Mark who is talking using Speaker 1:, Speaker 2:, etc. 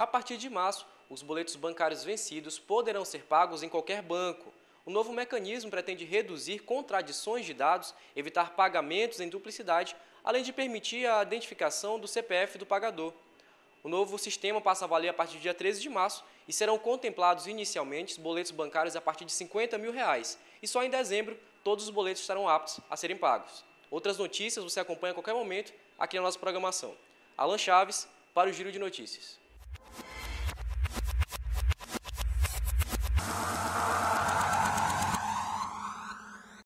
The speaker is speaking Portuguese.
Speaker 1: A partir de março, os boletos bancários vencidos poderão ser pagos em qualquer banco. O novo mecanismo pretende reduzir contradições de dados, evitar pagamentos em duplicidade, além de permitir a identificação do CPF do pagador. O novo sistema passa a valer a partir do dia 13 de março e serão contemplados inicialmente boletos bancários a partir de R$ 50 mil reais, e só em dezembro todos os boletos estarão aptos a serem pagos. Outras notícias você acompanha a qualquer momento aqui na nossa programação. Alan Chaves, para o Giro de Notícias.